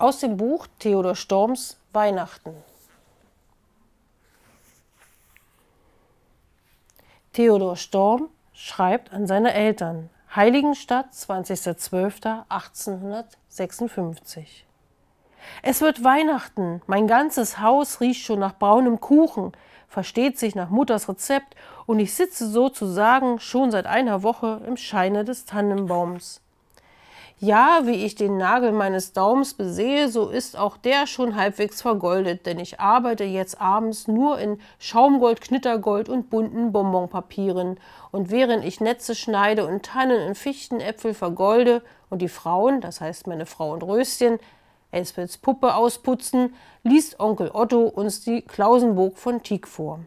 Aus dem Buch Theodor Storms Weihnachten. Theodor Storm schreibt an seine Eltern. Heiligenstadt, 20.12.1856. Es wird Weihnachten. Mein ganzes Haus riecht schon nach braunem Kuchen, versteht sich nach Mutters Rezept und ich sitze sozusagen schon seit einer Woche im Scheine des Tannenbaums. Ja, wie ich den Nagel meines Daums besehe, so ist auch der schon halbwegs vergoldet, denn ich arbeite jetzt abends nur in Schaumgold, Knittergold und bunten Bonbonpapieren. Und während ich Netze schneide und Tannen und Fichtenäpfel vergolde und die Frauen, das heißt meine Frau und Röschen, Espels Puppe ausputzen, liest Onkel Otto uns die Klausenburg von Tieck vor.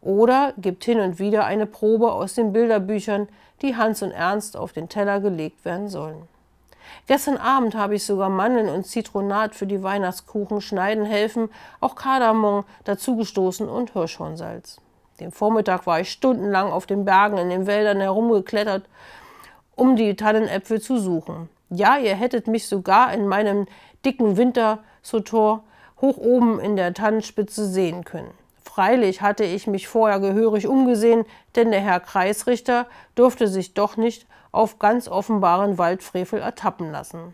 Oder gibt hin und wieder eine Probe aus den Bilderbüchern, die Hans und Ernst auf den Teller gelegt werden sollen. Gestern Abend habe ich sogar Mandeln und Zitronat für die Weihnachtskuchen schneiden helfen, auch Kardamom dazugestoßen und Hirschhornsalz. Den Vormittag war ich stundenlang auf den Bergen in den Wäldern herumgeklettert, um die Tannenäpfel zu suchen. Ja, ihr hättet mich sogar in meinem dicken Wintersotor hoch oben in der Tannenspitze sehen können. Freilich hatte ich mich vorher gehörig umgesehen, denn der Herr Kreisrichter durfte sich doch nicht auf ganz offenbaren Waldfrevel ertappen lassen.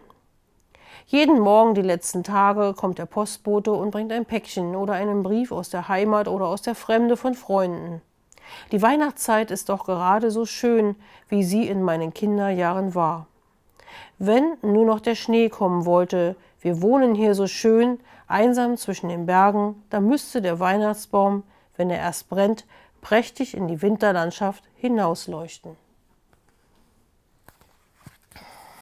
Jeden Morgen die letzten Tage kommt der Postbote und bringt ein Päckchen oder einen Brief aus der Heimat oder aus der Fremde von Freunden. Die Weihnachtszeit ist doch gerade so schön, wie sie in meinen Kinderjahren war. Wenn nur noch der Schnee kommen wollte, wir wohnen hier so schön, einsam zwischen den Bergen, da müsste der Weihnachtsbaum, wenn er erst brennt, prächtig in die Winterlandschaft hinausleuchten.